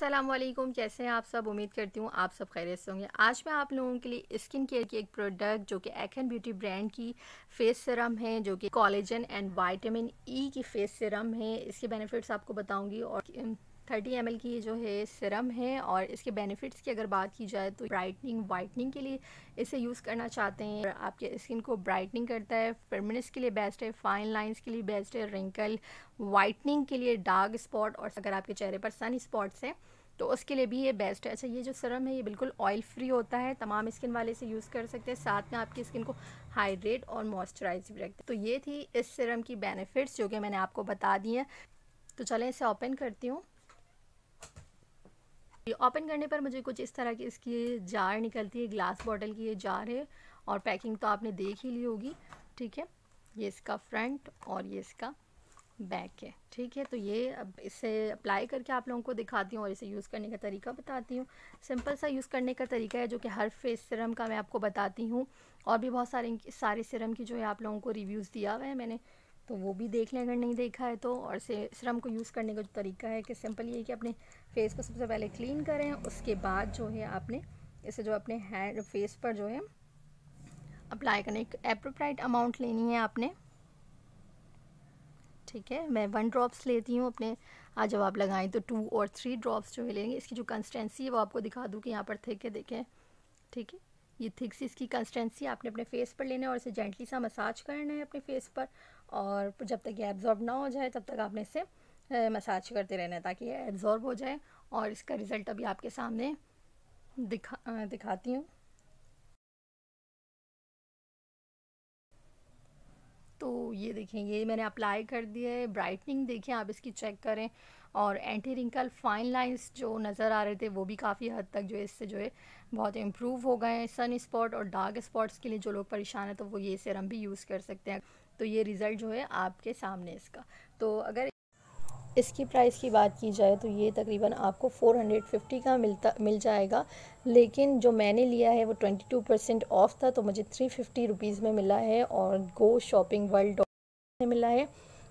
असलम कैसे हैं आप सब उम्मीद करती हूँ आप सब खैरियत से होंगे आज मैं आप लोगों के लिए स्किन केयर की एक प्रोडक्ट जो कि एखन ब्यूटी ब्रांड की फेस सिरम है जो कि कॉलेजन एंड वाइटामिन ई की फेस सिरम है इसके बेनिफिट्स आपको बताऊंगी और थर्टी एम की जो है सिरम है और इसके बेनिफिट्स की अगर बात की जाए तो ब्राइटनिंग वाइटनिंग के लिए इसे यूज़ करना चाहते हैं आपके स्किन को ब्राइटनिंग करता है फिमिनस के लिए बेस्ट है फाइन लाइंस के लिए बेस्ट है रिंकल वाइटनिंग के लिए डार्क स्पॉट और अगर आपके चेहरे पर सन स्पॉट्स हैं तो उसके लिए भी ये बेस्ट है अच्छा ये जो सिरम है ये बिल्कुल ऑयल फ्री होता है तमाम स्किन वाले इसे यूज़ कर सकते हैं साथ में आपकी स्किन को हाइड्रेट और मॉइस्चराइज भी रखते तो ये थी इस सिरम की बेनिफिट्स जो कि मैंने आपको बता दी हैं तो चलें इसे ओपन करती हूँ ये ओपन करने पर मुझे कुछ इस तरह की इसकी जार निकलती है ग्लास बॉटल की ये जार है और पैकिंग तो आपने देख ही ली होगी ठीक है ये इसका फ्रंट और ये इसका बैक है ठीक है तो ये अब इसे अप्लाई करके आप लोगों को दिखाती हूँ और इसे यूज़ करने का तरीका बताती हूँ सिंपल सा यूज़ करने का तरीका है जो कि हर फेस सिरम का मैं आपको बताती हूँ और भी बहुत सारे सारे सिरम की जो है आप लोगों को रिव्यूज़ दिया हुआ है मैंने तो वो भी देख लें अगर नहीं देखा है तो और से सिरम को यूज़ करने का जो तरीका है कि सिंपल ये है कि अपने फेस को सबसे पहले क्लीन करें उसके बाद जो है आपने इसे जो अपने हैंड फेस पर जो है अप्लाई करना एक अप्रोप्राइट अमाउंट लेनी है आपने ठीक है मैं वन ड्रॉप्स लेती हूँ अपने आज जब आप लगाएं तो टू और थ्री ड्रॉप्स जो है लेंगे इसकी जो कंसिस्टेंसी है वो आपको दिखा दूँ कि यहाँ पर थिक है देखें ठीक है ये थिक सी इसकी कंसिस्टेंसी आपने अपने फेस पर लेना है और इसे जेंटली सा मसाज करना है अपने फेस पर और जब तक ये एब्ज़ॉर्ब ना हो जाए तब तक आपने इसे मसाज करते रहना है ताकि ये एब्ज़ॉर्ब हो जाए और इसका रिज़ल्ट अभी आपके सामने दिखा दिखाती हूँ तो ये देखें ये मैंने अप्लाई कर दिया है ब्राइटनिंग देखें आप इसकी चेक करें और एंटी रिंकल फाइन लाइंस जो नज़र आ रहे थे वो भी काफ़ी हद तक जो है इससे जो है बहुत इम्प्रूव हो गए हैं सन स्पॉट और डार्क स्पॉट्स के लिए जो लोग परेशान हैं तो वो ये सिरम भी यूज़ कर सकते हैं तो ये रिज़ल्ट जो है आपके सामने इसका तो अगर इसकी प्राइस की बात की जाए तो ये तकरीबन आपको 450 का मिलता मिल जाएगा लेकिन जो मैंने लिया है वो 22 परसेंट ऑफ़ था तो मुझे 350 फिफ्टी में मिला है और गो शॉपिंग वर्ल्ड में मिला है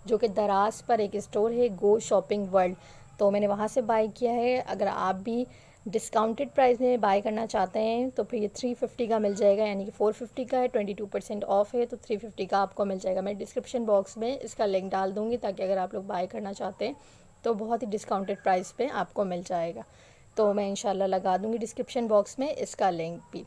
जो कि दराज पर एक स्टोर है गो शॉपिंग वर्ल्ड तो मैंने वहाँ से बाई किया है अगर आप भी डिस्काउंटेड प्राइस में बाय करना चाहते हैं तो फिर ये थ्री फिफ्टी का मिल जाएगा यानी कि फ़ोर फिफ्टी का है ट्वेंटी टू परसेंट ऑफ है तो थ्री फिफ्टी का आपको मिल जाएगा मैं डिस्क्रिप्शन बॉक्स में इसका लिंक डाल दूँगी ताकि अगर आप लोग बाय करना चाहते हैं तो बहुत ही डिस्काउंटेड प्राइस पे आपको मिल जाएगा तो मैं इंशाल्लाह लगा दूँगी डिस्क्रिप्शन बॉक्स में इसका लिंक भी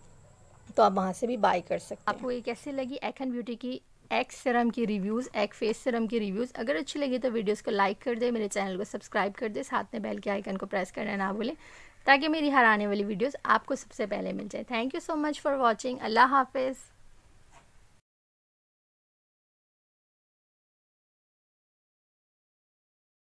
तो आप वहाँ से भी बाय कर सकते हैं आपको ये कैसी लगी एखन ब्यूटी की एक्स सिरम की रिव्यूज़ एक फेस सिरम की रिव्यूज़ अगर अच्छी लगी तो वीडियोस को लाइक कर दे मेरे चैनल को सब्सक्राइब कर दे साथ में बेल के आइकन को प्रेस करना ना भूलें ताकि मेरी हर आने वाली वीडियोस आपको सबसे पहले मिल जाए thank you so much for watching अल्लाह हाफिज़